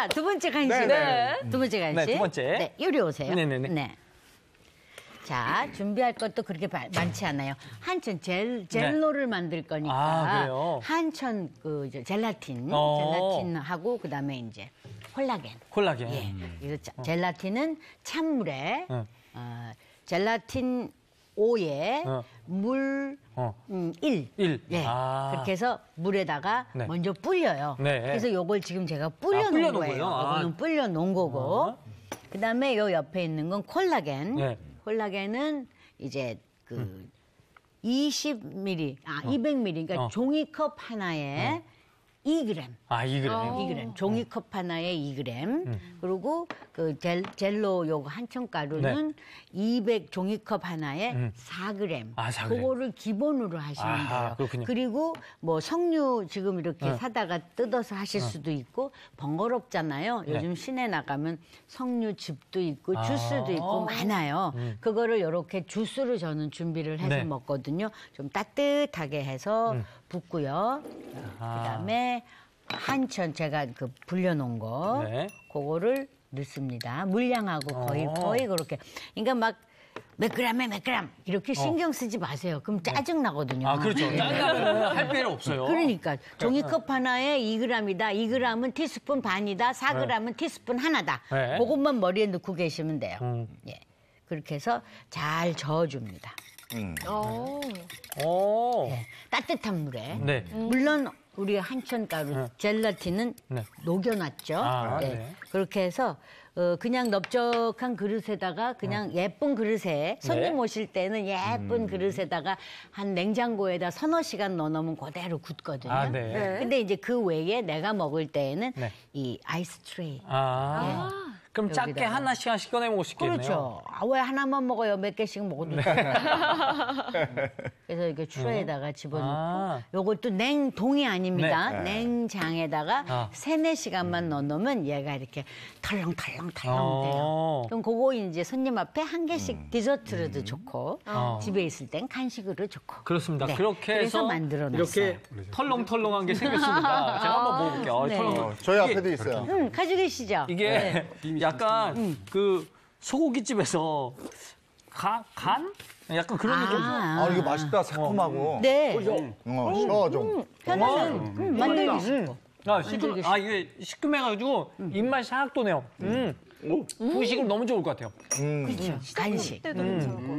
자, 두 번째 간식. 네, 네. 음. 두 번째 간식. 네, 두 번째. 네, 요리 오세요. 네네네. 네, 네. 네. 자, 준비할 것도 그렇게 바, 많지 않아요. 한천 젤, 젤로를 만들 거니까. 아, 그래요? 한천 그 저, 젤라틴, 어. 젤라틴하고 그다음에 이제 콜라겐. 콜라겐. 예. 이거 자- 어. 젤라틴은 찬물에 어. 젤라틴 5에 어. 물 어. 음, 1. 1. 예. 아. 그렇게 해서 물에다가 네. 먼저 불려요. 네. 그래서 요걸 지금 제가 불려놓은 아, 거예요. 이거는 아. 불려놓은 아. 거고. 아. 그다음에 요 옆에 있는 건 콜라겐. 네. 콜라겐은 이제 그 음. 20ml, 아, 어. 200ml. 그러니까 어. 종이컵 하나에 음. 2g. 아, 2g. 2g. 어. 종이컵 하나에 2g. 음. 그리고 그 젤, 젤로 요거 한천가루는 네. 200 종이컵 하나에 음. 4g. 아, 4g. 그거를 기본으로 하시면 아하, 돼요. 그렇군요. 그리고 뭐 석류 지금 이렇게 네. 사다가 뜯어서 하실 어. 수도 있고 번거롭잖아요. 네. 요즘 시내 나가면 석류 즙도 있고 아. 주스도 있고 많아요. 음. 그거를 요렇게 주스로 저는 준비를 해서 네. 먹거든요. 좀 따뜻하게 해서 음. 붓고요. 아. 그다음에 한천 제가 그 불려놓은 거 네. 그거를 넣습니다. 물량하고 거의 어. 거의 그렇게. 그러니까 막 몇 그램에 몇 그램 이렇게 어. 신경 쓰지 마세요. 그럼 네. 짜증 나거든요. 아 그렇죠. 네. 짜증할 필요 없어요. 그러니까 종이컵 네. 하나에 2g이다. 2g은 티스푼 반이다. 4g은 티스푼 하나다. 네. 그것만 머리에 넣고 계시면 돼요. 음. 예. 그렇게 해서 잘 저어줍니다. 음. 오. 오. 예. 따뜻한 물에. 네. 물론 우리 한천 가루 네. 젤라틴은 네. 녹여놨죠. 아, 네. 네. 그렇게 해서 어, 그냥 넓적한 그릇에다가 그냥 네. 예쁜 그릇에 손님 오실 네. 때는 예쁜 음. 그릇에다가 한 냉장고에다 서너 시간 넣어놓으면 그대로 굳거든요. 아, 근데 이제 그 외에 내가 먹을 때에는 이 아이스 트레이. 아. 예. 그럼 여기다가. 작게 뭐. 하나씩 한 시켜내 먹고 싶겠네요. 그렇죠. 아, 왜 하나만 먹어요? 몇 개씩 먹어도 네. 그래서 이렇게 추에다가 음. 집어넣고 아. 요것도 냉동이 아닙니다. 네. 네. 냉장에다가 아. 3, 4시간만 넣어놓으면 얘가 이렇게 털렁털렁털렁 어. 돼요. 그럼 그거 이제 손님 앞에 한 개씩 음. 디저트로도 음. 좋고 아. 집에 있을 땐 간식으로 좋고 그렇습니다. 네. 그렇게 해서 만들어놨어요. 이렇게 털렁털렁한 게 생겼습니다. 제가 한번 먹어볼게요. 아, 네. 털렁. 어, 저희 앞에도 있어요. 음, 가지고 계시죠? 이게 네. 야, 약간 음. 그 소고기 집에서 가, 간? 약간 그런 아. 느낌 아, 이거 맛있다. 새콤하고. 네. 그죠? 음. 어, 쉬어 음. 좀. 편안한 만들기 쉽고. 아, 시큼, 아 이게 시큼해가지고 입맛이 싹 도네요. 음. 음. 후식은 너무 좋을 것 같아요. 음. 그렇죠. 간식. 때도 괜찮고.